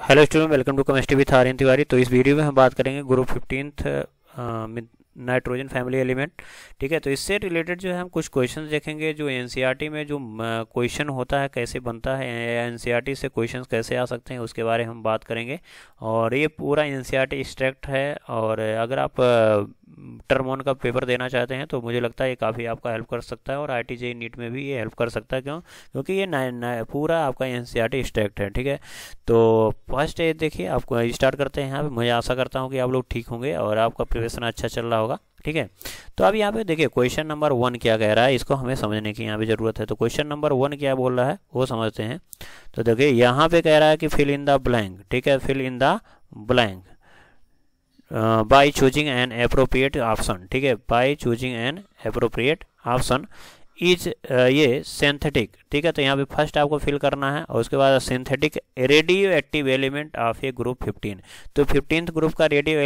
hello student welcome to chemistry with Aryan Tiwari तो इस वीडियो में हम बात करेंगे group fifteen nitrogen family element ठीक है तो इससे रिलेटेड जो है हम कुछ क्वेश्चन देखेंगे जो एनसीईआरटी में जो क्वेश्चन होता है कैसे बनता है एनसीईआरटी से क्वेश्चन कैसे आ सकते हैं उसके बारे में हम बात करेंगे और ये पूरा एनसीईआरटी स्ट्रैक्ट है और अगर आप टर्म वन का पेपर देना चाहते हैं तो मुझे लगता है ये काफ़ी आपका हेल्प कर सकता है और आई टी नीट में भी ये हेल्प कर सकता है क्यों क्योंकि ये ना, ना, पूरा आपका एन सी है ठीक है तो फर्स्ट देखिए आपको स्टार्ट करते हैं यहाँ पर मुझे आशा करता हूँ कि आप लोग ठीक होंगे और आपका प्रिपरेशन अच्छा चल रहा ठीक है तो अब यहाँ पे देखिए क्वेश्चन नंबर वन क्या कह रहा है इसको हमें समझने की यहाँ पे ज़रूरत है तो क्वेश्चन नंबर वन क्या बोल रहा है वो समझते हैं तो देखिए यहाँ पे कह रहा है कि फिल इन द ब्लैंक ठीक है fill in the blank by choosing an appropriate option ठीक है by choosing an appropriate option is uh, ये सिंथेटिक ठीक है तो यहाँ पे फर्स्ट आपको फिल करना है और उसके बाद synthetic radioactive element of a group 15 तो फिफ्टींथ ग्रुप का रेडियो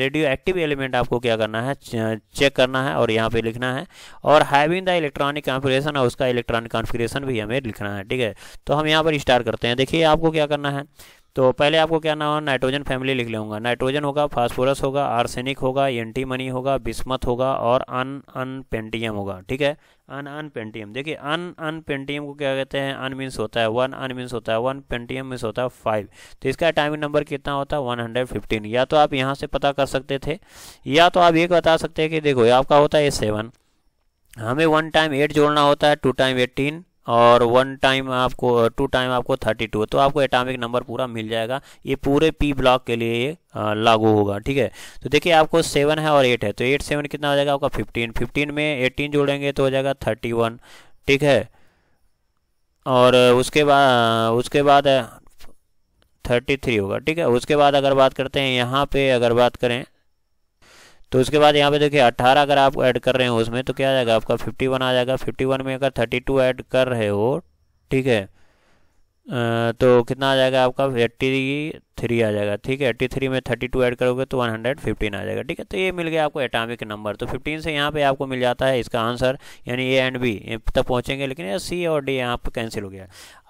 रेडियो एक्टिव एलिमेंट आपको क्या करना है चेक करना है और यहाँ पे लिखना है और हैविंग द इलेक्ट्रॉनिक कॉन्फिग्रेशन और उसका इलेक्ट्रॉनिक कॉन्फिग्रेशन भी हमें लिखना है ठीक है तो हम यहाँ पर स्टार्ट करते हैं देखिए आपको क्या करना है तो पहले आपको क्या नाम नाइट्रोजन फैमिली लिख लूँगा नाइट्रोजन होगा फास्फोरस होगा आर्सेनिक होगा एंटीमनी होगा बिस्मत होगा और अन अन पेंटियम होगा ठीक है अन अन पेंटियम देखिए अन अन पेंटियम को क्या कहते हैं अन मीन्स होता है वन अन मीन्स होता है वन पेंटियम मीन्स होता है फाइव तो इसका टाइमिंग नंबर कितना होता है वन हंड्रेड फिफ्टीन या तो आप यहाँ से पता कर सकते थे या तो आप ये बता सकते हैं कि देखो आपका होता है सेवन हमें वन टाइम एट जोड़ना होता है टू टाइम एटीन और वन टाइम आपको टू टाइम आपको थर्टी टू तो आपको एटॉमिक नंबर पूरा मिल जाएगा ये पूरे पी ब्लॉक के लिए ये लागू होगा ठीक है तो देखिए आपको सेवन है और एट है तो एट सेवन कितना हो जाएगा आपका फिफ्टीन फिफ्टीन में एटीन जोड़ेंगे तो हो जाएगा थर्टी वन ठीक है और उसके बाद उसके बाद थर्टी थ्री होगा ठीक है उसके बाद अगर बात करते हैं यहाँ पे अगर बात करें तो उसके बाद यहाँ पे देखिए 18 अगर आप ऐड कर रहे हो उसमें तो क्या आ जाएगा आपका 51 आ जाएगा 51 में अगर 32 ऐड कर रहे हो ठीक है तो कितना आ जाएगा आपका एट्टी थ्री आ जाएगा ठीक है एट्टी थ्री में थर्टी टू ऐड करोगे तो वन हंड्रेड फिफ्टीन आ जाएगा ठीक है तो ये मिल गया आपको एटामिक नंबर तो फिफ्टीन से यहाँ पे आपको मिल जाता है इसका आंसर यानी ए एंड बी तक पहुँचेंगे लेकिन ये सी और डी यहाँ पर कैंसिल हो गया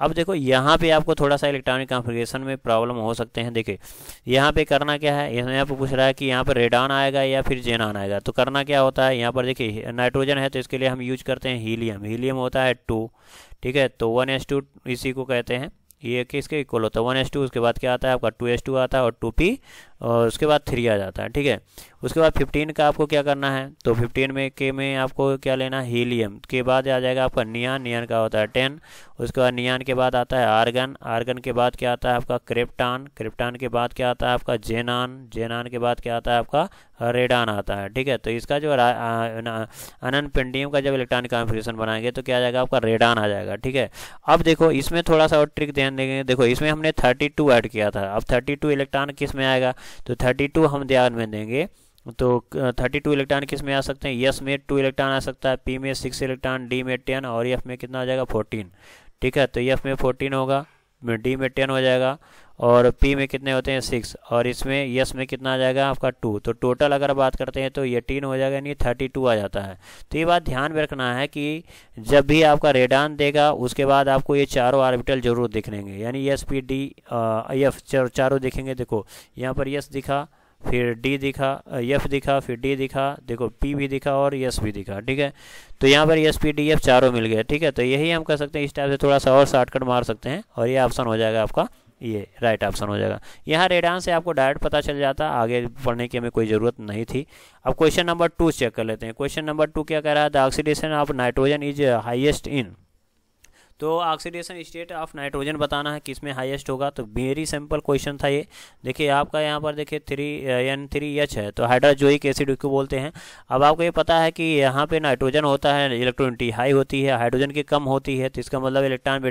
अब देखो यहाँ पे आपको थोड़ा सा इलेक्ट्रॉनिक कॉन्फ़िगरेशन में प्रॉब्लम हो सकते हैं देखिए यहाँ पे करना क्या है यहाँ पर पूछ रहा है कि यहाँ पर रेडान आएगा या फिर जेनान आएगा तो करना क्या होता है यहाँ पर देखिए नाइट्रोजन है तो इसके लिए हम यूज करते हैं हीलियम हीलियम होता है टू ठीक है तो वन एस टू इसी को कहते हैं ये किसके इक्वल होता है वन एस टू उसके बाद क्या आता है आपका टू एस टू आता है और टू पी और उसके बाद थ्री आ जाता है ठीक है उसके बाद फिफ्टीन का आपको क्या करना है तो फिफ्टीन में के में आपको क्या लेना है हीलियम के बाद आ जाएगा आपका नियान नियान का होता है टेन उसके बाद नियान के बाद आता है आर्गन आर्गन के बाद क्या आता है आपका क्रिप्टान क्रिप्टान के बाद क्या आता है आपका जेनान जेनान के बाद क्या आता है आपका रेडान आता है ठीक है तो इसका जो अनन पेंडियम का जब इलेक्ट्रॉनिक कॉन्फ़िगरेशन बनाएंगे तो क्या जाएगा आपका रेडान आ जाएगा ठीक है अब देखो इसमें थोड़ा सा और ट्रिक ध्यान देंगे देखो इसमें हमने थर्टी टू ऐड किया था अब थर्टी टू इलेक्ट्रॉन किस में आएगा तो 32 हम ध्यान में देंगे तो 32 इलेक्ट्रॉन किस में आ सकते हैं यस में टू इलेक्ट्रॉन आ सकता है पी में सिक्स इलेक्ट्रॉन डी में टेन और एफ में कितना आ जाएगा फोर्टीन ठीक है तो एफ में फोर्टीन होगा डी में टेन हो जाएगा और पी में कितने होते हैं सिक्स और इसमें यस में कितना आ जाएगा आपका टू तो टोटल अगर बात करते हैं तो ये टीन हो जाएगा यानी थर्टी टू आ जाता है तो ये बात ध्यान में रखना है कि जब भी आपका रेडान देगा उसके बाद आपको ये चारों आर्बिटल जरूर दिखेंगे यानी यस पी डी एफ चारों दिखेंगे देखो यहाँ पर यस दिखा फिर डी दिखा एफ दिखा फिर डी दिखा देखो पी भी दिखा और यस भी दिखा ठीक है तो यहाँ पर यस पी डी एफ चारों मिल गया ठीक है तो यही हम कह सकते हैं इस टाइप से थोड़ा सा और शॉर्टकट मार सकते हैं और ये ऑप्शन हो जाएगा आपका ये राइट ऑप्शन हो जाएगा यहाँ रेडान से आपको डायरेक्ट पता चल जाता आगे पढ़ने की हमें कोई ज़रूरत नहीं थी अब क्वेश्चन नंबर टू चेक कर लेते हैं क्वेश्चन नंबर टू क्या कह रहा है the oxidation of nitrogen is highest in तो ऑक्सीडेशन स्टेट ऑफ नाइट्रोजन बताना है किसमें हाईएस्ट होगा तो वेरी सिंपल क्वेश्चन था ये देखिए आपका यहाँ पर देखिए थ्री एन थ्री एच है तो हाइड्राजोइक एसिड को बोलते हैं अब आपको ये पता है कि यहाँ पे नाइट्रोजन होता है इलेक्ट्रोनिटी हाई होती है हाइड्रोजन की कम होती है तो इसका मतलब इलेक्ट्रॉन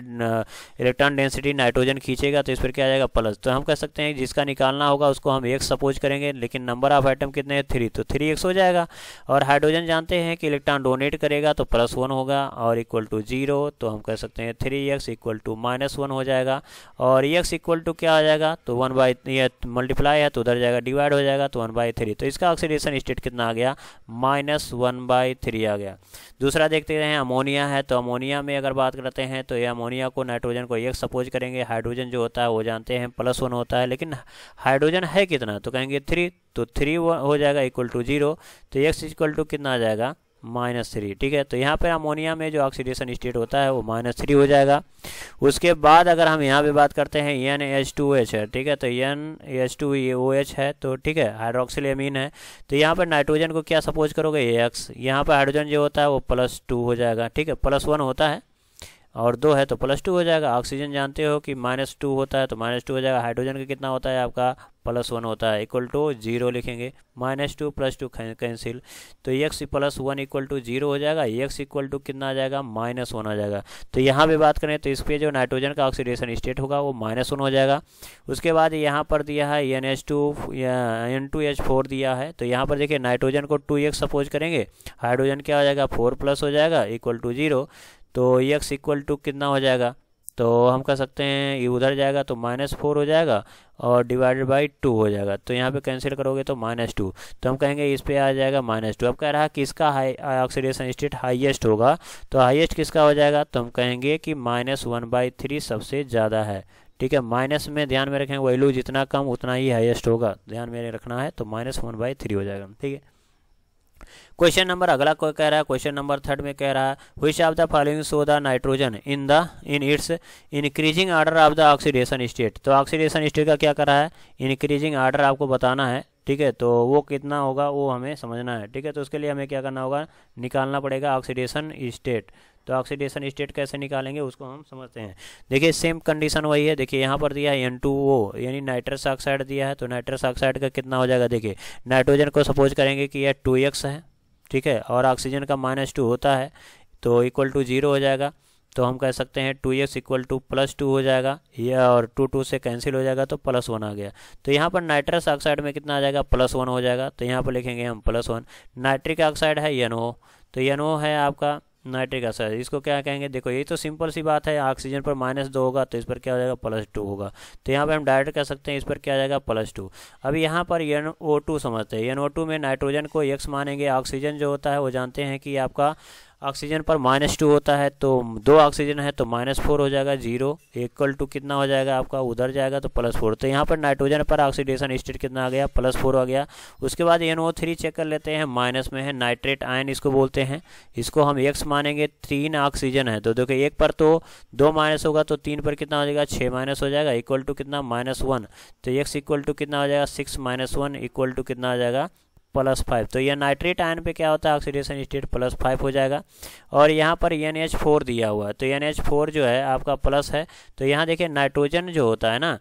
इलेक्ट्रॉन डेंसिटी नाइट्रोजन खींचेगा तो इस पर क्या जाएगा प्लस तो हम कह सकते हैं जिसका निकालना होगा उसको हम एक सपोज करेंगे लेकिन नंबर ऑफ आइटम कितने हैं थ्री तो थ्री एक्स हो जाएगा और हाइड्रोजन जानते हैं कि इलेक्ट्रॉन डोनेट करेगा तो प्लस वन होगा और इक्वल टू जीरो तो हम कह सकते सकते हैं three X equal to minus one हो जाएगा और एक्स इक्वल टू क्या आ जाएगा तो वन बाई ये मल्टीप्लाई है तो उधर जाएगा डिवाइड हो जाएगा तो वन बाई थ्री तो इसका ऑक्सीडेशन स्टेट कितना आ गया माइनस वन बाई थ्री आ गया दूसरा देखते हैं अमोनिया है तो अमोनिया में अगर बात करते हैं तो ये अमोनिया को नाइट्रोजन को एक सपोज करेंगे हाइड्रोजन जो होता है वो जानते हैं प्लस वन होता है लेकिन हाइड्रोजन है कितना तो कहेंगे थ्री तो थ्री हो जाएगा इक्वल टू जीरो तो एक्स इक्वल टू कितना आ जाएगा माइनस थ्री ठीक है तो यहाँ पर अमोनिया में जो ऑक्सीडेशन स्टेट होता है वो माइनस थ्री हो जाएगा उसके बाद अगर हम यहाँ पे बात करते हैं एन एच टू एच है ठीक है तो एन एच टू ये ओ एच है तो ठीक है हाइड्रोक्सिल एमीन है तो यहाँ पर नाइट्रोजन को क्या सपोज करोगे एक्स यहाँ पर हाइड्रोजन जो होता है वो प्लस टू हो जाएगा ठीक है प्लस वन होता है और दो है तो प्लस टू हो जाएगा ऑक्सीजन जानते हो कि माइनस टू होता है तो माइनस टू हो जाएगा हाइड्रोजन का कितना होता है आपका प्लस वन होता है इक्वल टू जीरो लिखेंगे minus two plus two cancel तो x plus one equal to zero हो जाएगा एक्स इक्वल टू कितना आ जाएगा माइनस वन आ जाएगा तो यहाँ पे बात करें तो इस पर जो नाइट्रोजन का ऑक्सीडेशन स्टेट होगा वो माइनस वन हो जाएगा उसके बाद यहाँ पर दिया है N H two N two H four दिया है तो यहाँ पर देखिए नाइट्रोजन को टू एक सपोज करेंगे हाइड्रोजन क्या हो जाएगा फोर प्लस हो जाएगा इक्वल टू जीरो तो यक्स इक्वल टू कितना हो जाएगा तो हम कह सकते हैं ये उधर जाएगा तो माइनस फोर हो जाएगा और डिवाइडेड बाई टू हो जाएगा तो यहाँ पे कैंसिल करोगे तो माइनस टू तो हम कहेंगे इस पर आ जाएगा माइनस टू अब कह रहा है किसका हाई ऑक्सीडेशन स्टेट हाईएस्ट होगा तो हाईएस्ट किसका हो जाएगा तो हम कहेंगे कि माइनस वन बाई थ्री सबसे ज़्यादा है ठीक है माइनस में ध्यान में रखें वैल्यू जितना कम उतना ही हाइएस्ट होगा ध्यान में रखना है तो माइनस वन बाई थ्री हो जाएगा ठीक है क्वेश्चन नंबर अगला कोई कह रहा है क्वेश्चन नंबर थर्ड में कह रहा है which of the following show the nitrogen in the in its increasing order of the oxidation state तो ऑक्सीडेशन स्टेट का क्या कर रहा है इंक्रीजिंग ऑर्डर आपको बताना है ठीक है तो वो कितना होगा वो हमें समझना है ठीक है तो उसके लिए हमें क्या करना होगा निकालना पड़ेगा ऑक्सीडेशन स्टेट तो ऑक्सीडेशन स्टेट कैसे निकालेंगे उसको हम समझते हैं देखिए सेम कंडीशन वही है देखिए यहाँ पर दिया है एन यानी नाइट्रस ऑक्साइड दिया है तो नाइट्रस ऑक्साइड का कितना हो जाएगा देखिए नाइट्रोजन को सपोज करेंगे कि यह टू है ठीक है और ऑक्सीजन का माइनस टू होता है तो इक्वल टू जीरो हो जाएगा तो हम कह सकते हैं two x equal to plus two हो जाएगा या और टू टू से कैंसिल हो जाएगा तो प्लस वन आ गया तो यहाँ पर नाइट्रस ऑक्साइड में कितना आ जाएगा प्लस वन हो जाएगा तो यहाँ पर लिखेंगे हम प्लस वन नाइट्रिक ऑक्साइड है एन तो एन है आपका नाइट्रिक एसिड इसको क्या कहेंगे देखो ये तो सिंपल सी बात है ऑक्सीजन पर माइनस दो होगा तो इस पर क्या हो जाएगा प्लस टू होगा तो यहाँ पर हम डायरेक्ट कह सकते हैं इस पर क्या आ जाएगा प्लस टू अब यहाँ पर एन ओ टू समझते हैं एन ओ टू में नाइट्रोजन को एक्स मानेंगे ऑक्सीजन जो होता है वो जानते हैं कि आपका ऑक्सीजन पर माइनस टू होता है तो दो ऑक्सीजन है तो माइनस फोर हो जाएगा जीरो इक्वल टू कितना हो जाएगा आपका उधर जाएगा तो प्लस फोर तो यहाँ पर नाइट्रोजन पर ऑक्सीडेशन स्टेट कितना आ गया प्लस फोर आ गया उसके बाद एन ओ थ्री चेक कर लेते हैं माइनस में है नाइट्रेट आयन इसको बोलते हैं इसको हम एक्स मानेंगे तीन ऑक्सीजन है तो देखो एक पर तो दो माइनस होगा तो तीन पर कितना हो जाएगा छः माइनस हो जाएगा इक्वल टू कितना माइनस वन तो एक्स इक्वल टू कितना हो जाएगा six minus one equal to कितना आ जाएगा प्लस फाइव तो ये नाइट्रेट आयन पे क्या होता है ऑक्सीडेशन स्टेट प्लस फाइव हो जाएगा और यहाँ पर एन एच फोर दिया हुआ है तो एन एच फोर जो है आपका प्लस है तो यहाँ देखिए नाइट्रोजन जो होता है ना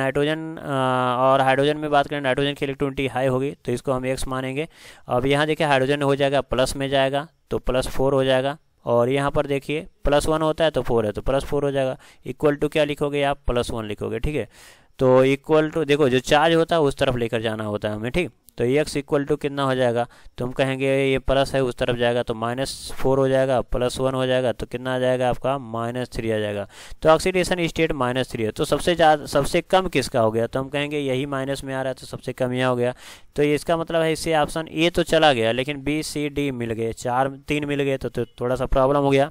नाइट्रोजन और हाइड्रोजन में बात करें नाइट्रोजन की इलेक्ट्रोनिटी हाई होगी तो इसको हम एक्स मानेंगे अब यहाँ देखिए हाइड्रोजन हो जाएगा प्लस में जाएगा तो प्लस फोर हो जाएगा और यहाँ पर देखिए प्लस वन होता है तो फोर है तो प्लस फोर हो जाएगा इक्वल टू क्या लिखोगे आप प्लस वन लिखोगे ठीक है तो इक्वल टू देखो जो चार्ज होता है उस तरफ लेकर जाना होता है हमें ठीक तो एक्स इक्वल टू कितना हो जाएगा तुम तो कहेंगे ये प्लस है उस तरफ जाएगा तो माइनस फोर हो जाएगा प्लस वन हो जाएगा तो कितना आ जाएगा आपका माइनस थ्री आ जाएगा तो ऑक्सीडेशन स्टेट माइनस थ्री है तो सबसे ज़्यादा सबसे कम किसका हो गया तो हम कहेंगे यही माइनस में आ रहा है तो सबसे कम यहाँ हो गया तो इसका मतलब है इससे ऑप्शन ए तो चला गया लेकिन बी सी डी मिल गए चार तीन मिल गए तो, तो थोड़ा सा प्रॉब्लम हो गया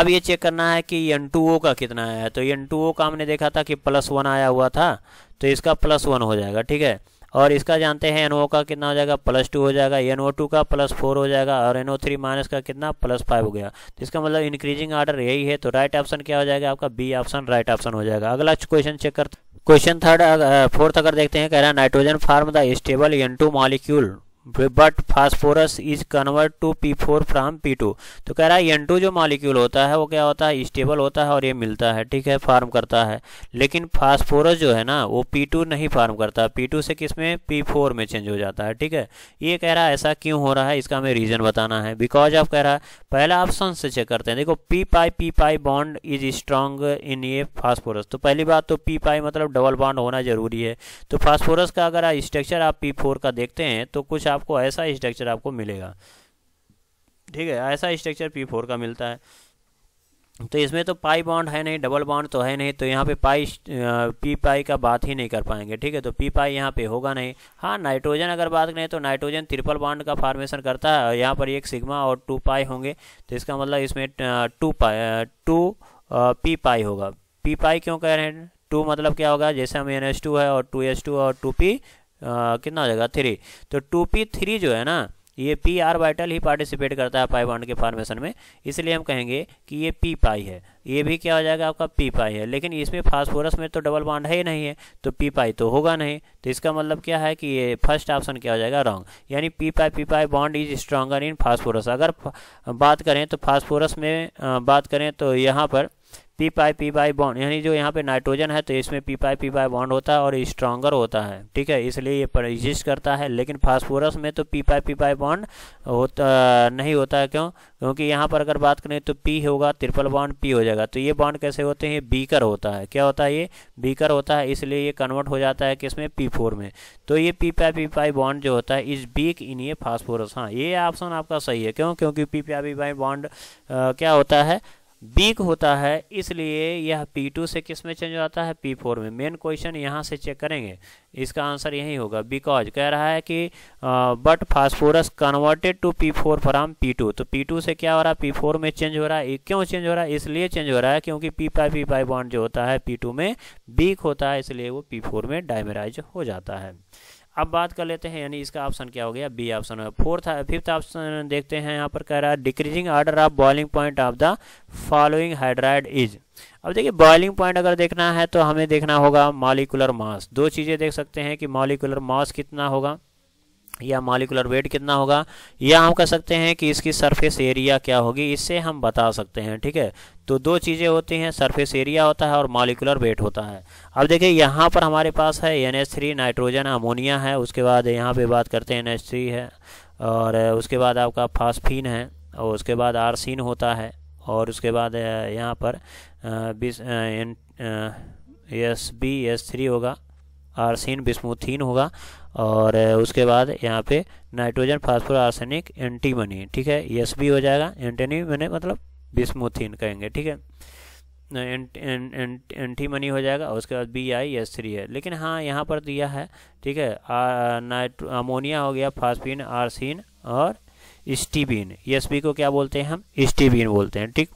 अब ये चेक करना है कि एन टू ओ का कितना आया है तो एन टू ओ का हमने देखा था कि प्लस वन आया हुआ था तो इसका प्लस वन हो जाएगा ठीक है और इसका जानते हैं एनओ का कितना हो जाएगा प्लस टू हो जाएगा एन टू का प्लस फोर हो जाएगा और एन ओ थ्री माइनस का कितना प्लस फाइव हो गया तो इसका मतलब इंक्रीजिंग ऑर्डर यही है तो राइट ऑप्शन क्या हो जाएगा आपका बी ऑप्शन राइट ऑप्शन हो जाएगा अगला क्वेश्चन चेक करते क्वेश्चन थर्ड फोर्थ अगर देखते हैं कह रहा है nitrogen form the stable N two molecule but phosphorus is convert to P four from P two तो कह रहा है एन टू जो मॉलिक्यूल होता है वो क्या होता है स्टेबल होता है और ये मिलता है ठीक है फार्म करता है लेकिन फास्फोरस जो है ना वो पी टू नहीं फार्म करता पी टू से किस में पी फोर में चेंज हो जाता है ठीक है ये कह रहा है ऐसा क्यों हो रहा है इसका हमें रीज़न बताना है बिकॉज ऑफ कह रहा है पहला ऑप्शन से चेक करते हैं देखो P pi P pi bond is strong in ये फास्फोरस तो पहली बात तो पी पाई मतलब डबल बॉन्ड होना जरूरी है तो फास्फोरस का अगर स्ट्रक्चर आप पी फोर का देखते हैं तो कुछ आप आपको ऐसा स्ट्रक्चर आपको मिलेगा ठीक है ऐसा स्ट्रक्चर पी फोर का मिलता है तो इसमें तो पाई बॉन्ड है नहीं डबल बॉन्ड तो है नहीं तो यहाँ पे पाई पी पाई का बात ही नहीं कर पाएंगे ठीक है तो पी पाई यहाँ पे होगा नहीं हाँ नाइट्रोजन अगर बात करें तो नाइट्रोजन ट्रिपल बॉन्ड का फार्मेशन करता है और यहाँ पर एक सिग्मा और टू पाई होंगे तो इसका मतलब इसमें two pi two P pi होगा पी पाई क्यों कह रहे हैं टू मतलब क्या होगा जैसे हम एन एस टू है और टू एस टू और टू पी कितना हो जाएगा थ्री तो टू पी थ्री जो है ना ये पी आर वाइटल ही पार्टिसिपेट करता है पाई बॉन्ड के फॉर्मेशन में इसलिए हम कहेंगे कि ये पी पाई है ये भी क्या हो जाएगा आपका पी पाई है लेकिन इसमें फास्फोरस में तो डबल बॉन्ड है ही नहीं है तो पी पाई तो होगा नहीं तो इसका मतलब क्या है कि ये फर्स्ट ऑप्शन क्या हो जाएगा रॉन्ग यानी P pi P pi bond is stronger in phosphorus अगर बात करें तो फास्फोरस में बात करें तो यहाँ पर P pi P pi bond यानी जो यहाँ पे नाइट्रोजन है तो इसमें P pi P pi bond होता है और स्ट्रांगर होता है ठीक है इसलिए ये परजिस्ट करता है लेकिन फास्फोरस में तो P pi P pi bond होता नहीं होता है क्यों क्योंकि यहाँ पर अगर बात करें तो पी होगा ट्रिपल बॉन्ड पी हो जाएगा तो ये बॉन्ड कैसे होते हैं बीकर होता है क्या होता है ये बीकर होता है इसलिए ये कन्वर्ट हो जाता है किसमें पी फोर में तो ये P pi P pi bond जो होता है इस बीक इन ये फास्फोरस हाँ ये ऑप्शन आपका सही है क्यों क्योंकि P pi P pi bond क्या होता है बीक होता है इसलिए यह P2 से किस में चेंज हो जाता है P4 में मेन क्वेश्चन यहाँ से चेक करेंगे इसका आंसर यही होगा बिकॉज कह रहा है कि but phosphorus converted to P four from P two तो पी टू से क्या हो रहा है पी फोर में चेंज हो रहा है क्यों चेंज हो रहा है इसलिए चेंज हो रहा है क्योंकि P pi P pi bond जो होता है पी टू में बीक होता है इसलिए वो पी फोर में डायमराइज हो जाता है अब बात कर लेते हैं यानी इसका ऑप्शन क्या हो गया बी ऑप्शन हो फोर्थ फिफ्थ ऑप्शन देखते हैं यहाँ पर कह रहा है decreasing order of boiling point of the following hydride is अब देखिए बॉइलिंग पॉइंट अगर देखना है तो हमें देखना होगा मॉलिकुलर मास दो चीज़ें देख सकते हैं कि मॉलिकुलर मास कितना होगा या मालिकुलर वेट कितना होगा या हम कह सकते हैं कि इसकी सरफेस एरिया क्या होगी इससे हम बता सकते हैं ठीक है तो दो चीज़ें होती हैं सरफेस एरिया होता है और मालिकुलर वेट होता है अब देखिए यहाँ पर हमारे पास है एन थ्री नाइट्रोजन अमोनिया है उसके बाद यहाँ पे बात करते हैं एन थ्री है और उसके बाद आपका फास्फीन है और उसके बाद आरसीन होता है और उसके बाद यहाँ पर एस बी एस थ्री होगा आरसीन बिस्मुथीन होगा और उसके बाद यहाँ पे नाइट्रोजन फास्फोर आर्सेनिक एंटीमनी ठीक है एस बी हो जाएगा एंटीनी मैंने मतलब बिस्मोथीन कहेंगे ठीक है एंटी मनी हो जाएगा उसके बाद बी आई एस थ्री है लेकिन हाँ यहाँ पर दिया है ठीक है नाइट्रो अमोनिया हो गया फास्फिन आर्सिन और स्टीबिन एस बी को क्या बोलते हैं हम स्टीबिन बोलते हैं ठीक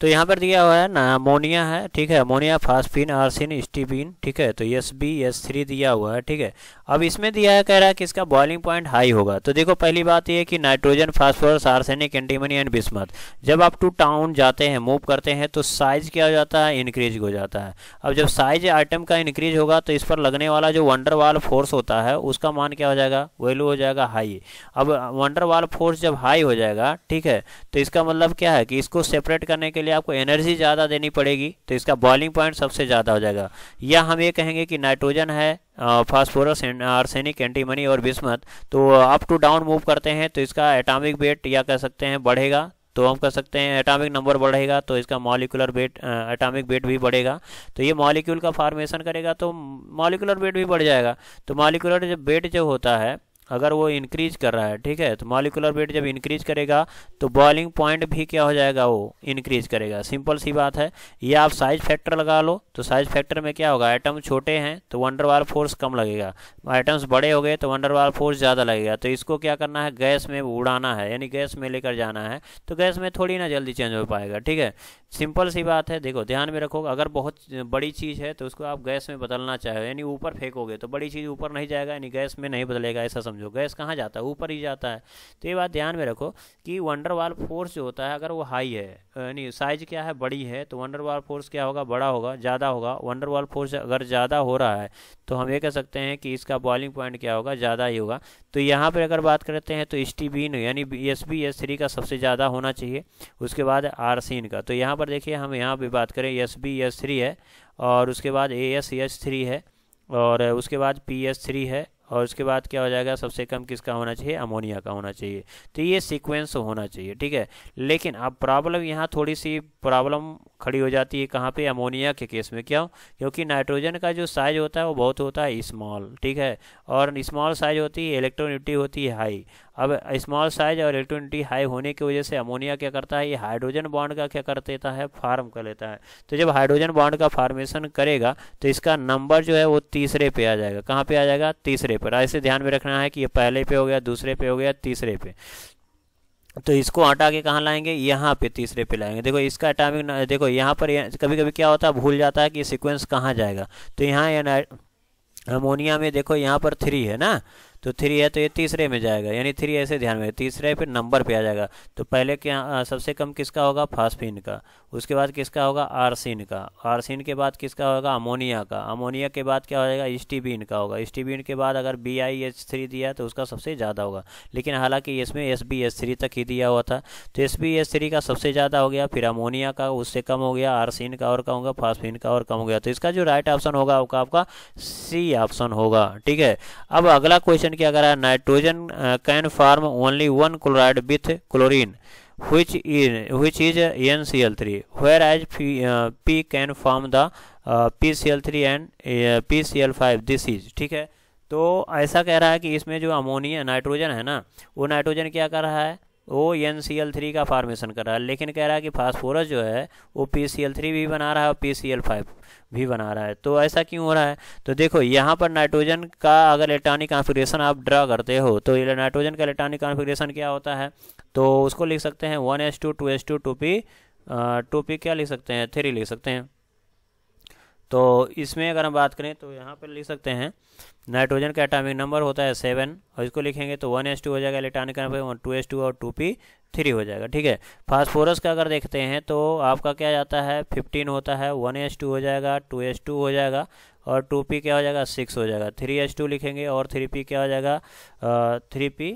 तो यहाँ पर दिया हुआ है ना अमोनिया है ठीक है अमोनिया फास्फिन आर्सिन स्टीबिन ठीक है तो एस बी एस थ्री दिया हुआ है ठीक है अब इसमें दिया है कह रहा है कि इसका बॉइलिंग पॉइंट हाई होगा तो देखो पहली बात यह कि nitrogen phosphorus arsenic antimony and bismuth जब आप टू टाउन जाते हैं मूव करते हैं तो साइज क्या हो जाता है इंक्रीज हो जाता है अब जब साइज आइटम का इंक्रीज होगा तो इस पर लगने वाला जो वंडर वाल फोर्स होता है उसका मान क्या हो जाएगा वैल्यू हो जाएगा हाई अब वंडर वाल फोर्स जब हाई हो जाएगा ठीक है तो इसका मतलब क्या है कि इसको सेपरेट करने के लिए लिए आपको एनर्जी ज़्यादा देनी पड़ेगी तो इसका बॉइलिंग पॉइंट सबसे ज़्यादा हो जाएगा या हम ये कहेंगे कि नाइट्रोजन है फास्फोरस आर्सेनिक एंटीमनी और बिस्मत तो अप टू डाउन मूव करते हैं तो इसका एटॉमिक वेट या कह सकते हैं बढ़ेगा तो हम कह सकते हैं एटॉमिक नंबर बढ़ेगा तो इसका मॉलिकुलर वेट एटॉमिक वेट भी बढ़ेगा तो ये मॉलिक्यूल का फॉर्मेशन करेगा तो मॉलिकुलर वेट भी बढ़ जाएगा तो मॉलिकुलर वेट जो होता है अगर वो इंक्रीज कर रहा है ठीक है तो मॉलिकुलर वेट जब इंक्रीज करेगा तो बॉइलिंग पॉइंट भी क्या हो जाएगा वो इंक्रीज करेगा सिंपल सी बात है या आप साइज फैक्टर लगा लो तो साइज फैक्टर में क्या होगा आइटम छोटे हैं तो वंडरवाल फोर्स कम लगेगा आइटम्स बड़े हो गए तो वंडरवाल फोर्स ज़्यादा लगेगा तो इसको क्या करना है गैस में उड़ाना है यानी गैस में लेकर जाना है तो गैस में थोड़ी ना जल्दी चेंज हो पाएगा ठीक है सिंपल सी बात है देखो ध्यान में रखो अगर बहुत बड़ी चीज़ है तो उसको आप गैस में बदलना चाहो यानी ऊपर फेंकोगे तो बड़ी चीज़ ऊपर नहीं जाएगा यानी गैस में नहीं बदलेगा ऐसा समझ समझो गैस कहाँ जाता है ऊपर ही जाता है तो ये बात ध्यान में रखो कि वंडरवाल फोर्स जो होता है अगर वो हाई है यानी साइज क्या है बड़ी है तो वंडरवाल फोर्स क्या होगा बड़ा होगा ज़्यादा होगा वंडरवाल फोर्स अगर ज़्यादा हो रहा है तो हम ये कह सकते हैं कि इसका बॉलिंग पॉइंट क्या होगा ज़्यादा ही होगा तो यहाँ पर अगर बात करते हैं तो एस टी बीन यानी एस बी एस थ्री का सबसे ज़्यादा होना चाहिए उसके बाद आर सीन का तो यहाँ पर देखिए हम यहाँ भी बात करें एस बी एस थ्री है और उसके बाद ए एस एस थ्री है और उसके बाद पी एस थ्री है और उसके बाद क्या हो जाएगा सबसे कम किसका होना चाहिए अमोनिया का होना चाहिए तो ये सीक्वेंस होना चाहिए ठीक है लेकिन अब प्रॉब्लम यहाँ थोड़ी सी प्रॉब्लम खड़ी हो जाती है कहाँ पे अमोनिया के केस में क्या क्योंकि नाइट्रोजन का जो साइज होता है वो बहुत होता है स्मॉल ठीक है और स्मॉल साइज होती है इलेक्ट्रोनिटी होती है हाई अब स्मॉल साइज और इलेक्ट्रोनिटी हाई होने की वजह से अमोनिया क्या करता है ये हाइड्रोजन बॉन्ड का क्या कर देता है फार्म कर लेता है तो जब हाइड्रोजन बॉन्ड का फार्मेशन करेगा तो इसका नंबर जो है वो तीसरे पे आ जाएगा कहाँ पे आ जाएगा तीसरे पर ऐसे ध्यान में रखना है कि ये पहले पे हो गया दूसरे पे हो गया तीसरे पे तो इसको हटा के कहाँ लाएंगे यहाँ पे तीसरे पे लाएंगे देखो इसका टाइमिंग देखो यहाँ पर यह, कभी कभी क्या होता है भूल जाता है कि सिक्वेंस कहाँ जाएगा तो यहाँ अमोनिया में देखो यहाँ पर थ्री है ना तो थ्री है तो ये तीसरे में जाएगा यानी थ्री ऐसे ध्यान में तीसरे फिर नंबर पे आ जाएगा तो पहले क्या सबसे कम किसका होगा फास्फिन का उसके बाद किसका होगा आरसिन का आरसिन के बाद किसका होगा अमोनिया का अमोनिया के बाद क्या हो जाएगा स्टीबीन का होगा स्टीबीन के बाद अगर बी आई एच थ्री दिया तो उसका सबसे ज़्यादा होगा लेकिन हालांकि इसमें एस बी एस थ्री तक ही दिया हुआ था तो एस बी एस थ्री का सबसे ज़्यादा हो गया फिर अमोनिया का उससे कम हो गया आरसिन का और कम होगा फास्फिन का और कम हो गया तो इसका जो राइट ऑप्शन होगा आपका आपका सी ऑप्शन होगा ठीक है अब अगला क्वेश्चन क्वेश्चन क्या है nitrogen can form only one chloride with chlorine L three whereas P can P, the P C L three and P C L five this is ठीक है तो ऐसा कह रहा है कि इसमें जो अमोनिया नाइट्रोजन है ना वो नाइट्रोजन क्या कर रहा है वो एन सी एल थ्री का फार्मेशन कर रहा है लेकिन कह रहा है कि फास्फोरस जो है वो पी सी एल थ्री भी बना रहा है और पी सी एल फाइव भी बना रहा है तो ऐसा क्यों हो रहा है तो देखो यहाँ पर नाइट्रोजन का अगर इलेक्ट्रॉनिक कॉन्फ़िगरेशन आप ड्रा करते हो तो नाइट्रोजन का इलेक्ट्रॉनिक कॉन्फ़िगरेशन क्या होता है तो उसको लिख सकते हैं one S two two S two two P two P क्या लिख सकते हैं थ्री लिख सकते हैं तो इसमें अगर हम बात करें तो यहाँ पर लिख सकते हैं नाइट्रोजन का एटॉमिक नंबर होता है सेवन और इसको लिखेंगे तो वन एस टू हो जाएगा electronic number one two S two और टू पी थ्री हो जाएगा ठीक है फास्फोरस का अगर देखते हैं तो आपका क्या जाता है फिफ्टीन होता है वन एस टू हो जाएगा टू एस टू हो जाएगा और टू पी क्या हो जाएगा सिक्स हो जाएगा थ्री एस टू लिखेंगे और थ्री पी क्या हो जाएगा थ्री पी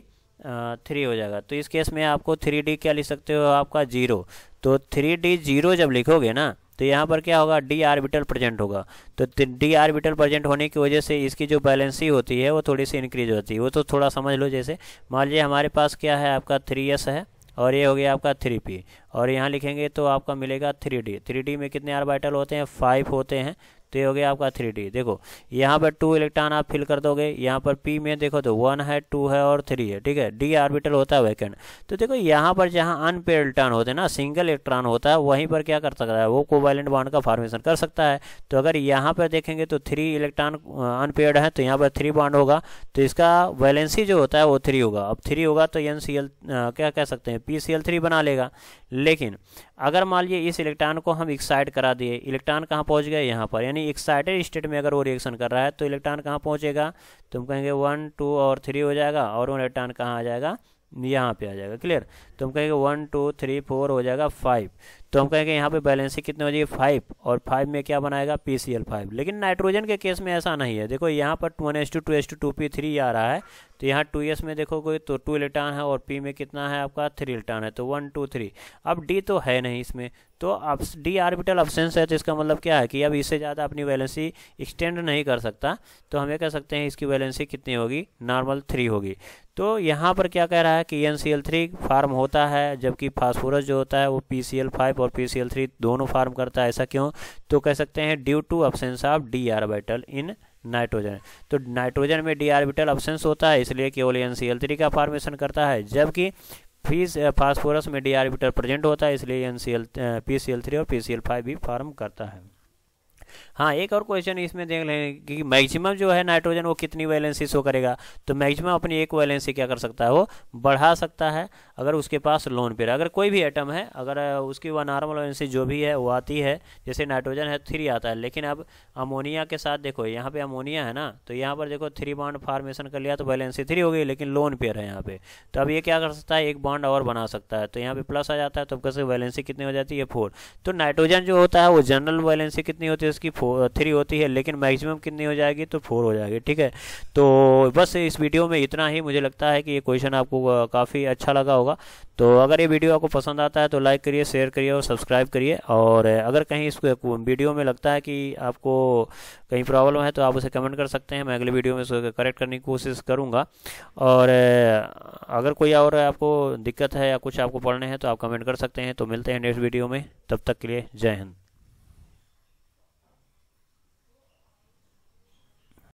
थ्री हो जाएगा तो इस केस में आपको थ्री डी क्या लिख सकते हो आपका जीरो तो थ्री डी जीरो जब लिखोगे ना तो यहाँ पर क्या होगा डी आर्बिटल प्रेजेंट होगा तो डी आर्बिटल प्रेजेंट होने की वजह से इसकी जो बैलेंसी होती है वो थोड़ी सी इंक्रीज होती है वो तो थोड़ा समझ लो जैसे मान लीजिए हमारे पास क्या है आपका थ्री एस है और ये हो गया आपका थ्री पी और यहाँ लिखेंगे तो आपका मिलेगा थ्री डी थ्री डी में कितने आर्बिटल होते हैं फाइव होते हैं तो ये हो गया आपका थ्री डी देखो यहाँ पर टू इलेक्ट्रॉन आप फिल कर दोगे यहाँ पर पी में देखो तो वन है टू है और थ्री है ठीक है डी आर्बिटल होता है वैकेंट तो देखो यहाँ पर जहाँ अनपेड इलेक्ट्रॉन होते हैं ना सिंगल इलेक्ट्रॉन होता है वहीं पर क्या कर सकता है वो कोवाइलेंट बॉन्ड का फॉर्मेशन कर सकता है तो अगर यहाँ पर देखेंगे तो थ्री इलेक्ट्रॉन अनपेड है तो यहाँ पर थ्री बॉन्ड होगा तो इसका वैलेंसी जो होता है वो थ्री होगा अब थ्री होगा तो एन क्या कह सकते हैं पी बना लेगा लेकिन अगर मान लीजिए इस इलेक्ट्रॉन को हम एक्साइट करा दिए इलेक्ट्रॉन कहाँ पहुँच गए यहाँ पर यानी एक्साइटेड स्टेट में अगर वो रिएक्शन कर रहा है तो इलेक्ट्रॉन कहाँ पहुँचेगा तुम कहेंगे वन टू और थ्री हो जाएगा और वो इलेक्ट्रॉन कहाँ आ जाएगा यहाँ पे आ जाएगा क्लियर तो हम कहेंगे वन टू थ्री फोर हो जाएगा फाइव तो हम कहेंगे यहाँ पे बैलेंसिंग कितनी हो जाएगी फाइव और फाइव में क्या बनाएगा पी सी एल फाइव लेकिन नाइट्रोजन के केस में ऐसा नहीं है देखो यहाँ पर one S two two S two two P three आ रहा है तो यहाँ टू एस में देखो कोई तो टू इलेक्ट्रॉन है और पी में कितना है आपका थ्री इलेक्ट्रॉन है तो वन टू थ्री अब डी तो है नहीं इसमें तो अब डी आर्बिटल ऑप्शंस है तो इसका मतलब क्या है कि अब इससे ज़्यादा अपनी वैलेंसी एक्सटेंड नहीं कर सकता तो हम ये कह सकते हैं इसकी वैलेंसी कितनी होगी नॉर्मल थ्री होगी तो यहाँ पर क्या कह रहा है कि N C L three form होता करता है जबकि फास्फोरस जो होता है वो पी सी एल फाइव और पी सी एल थ्री दोनों फार्म करता है ऐसा क्यों तो कह सकते हैं due to absence of D orbital in nitrogen तो नाइट्रोजन में डी आर्बिटल अब्सेंस होता है इसलिए केवल एन सी एल थ्री का फार्मेशन करता है जबकि फीस फास्फोरस में डी आर्बिटल प्रेजेंट होता है इसलिए N C L P C L three और पी सी एल फाइव भी फार्म करता है हाँ एक और क्वेश्चन इसमें देख लेंगे कि मैक्सिमम जो है नाइट्रोजन वो कितनी वैलेंसी शो करेगा तो मैक्सिमम अपनी एक वैलेंसी क्या कर सकता है वो बढ़ा सकता है अगर उसके पास लोन पेयर अगर कोई भी एटम है अगर उसकी वह नॉर्मल वैलेंसी जो भी है वो आती है जैसे नाइट्रोजन है थ्री आता है लेकिन अब अमोनिया के साथ देखो यहाँ पे अमोनिया है ना तो यहाँ पर देखो थ्री बॉन्ड फार्मेशन कर लिया तो वैलेंसी थ्री हो गई लेकिन लोन पेयर है यहाँ पे तो अब ये क्या कर सकता है एक बॉन्ड और बना सकता है तो यहाँ पे प्लस आ जाता है तो कैसे वैलेंसी कितनी हो जाती है फोर तो नाइट्रोजन जो होता है वो जनरल वैलेंसी कितनी होती है उसकी थ्री होती है लेकिन मैक्सिमम कितनी हो जाएगी तो फोर हो जाएगी ठीक है तो बस इस वीडियो में इतना ही मुझे लगता है कि ये क्वेश्चन आपको काफ़ी अच्छा लगा होगा होगा तो अगर ये वीडियो आपको पसंद आता है तो लाइक करिए शेयर करिए और सब्सक्राइब करिए और अगर कहीं इसको वीडियो में लगता है कि आपको कहीं प्रॉब्लम है तो आप उसे कमेंट कर सकते हैं मैं अगले वीडियो में करेक्ट करने की कोशिश करूँगा और अगर कोई और आपको दिक्कत है या कुछ आपको पढ़ने हैं तो आप कमेंट कर सकते हैं तो मिलते हैं नेक्स्ट वीडियो में तब तक के लिए जय हिंद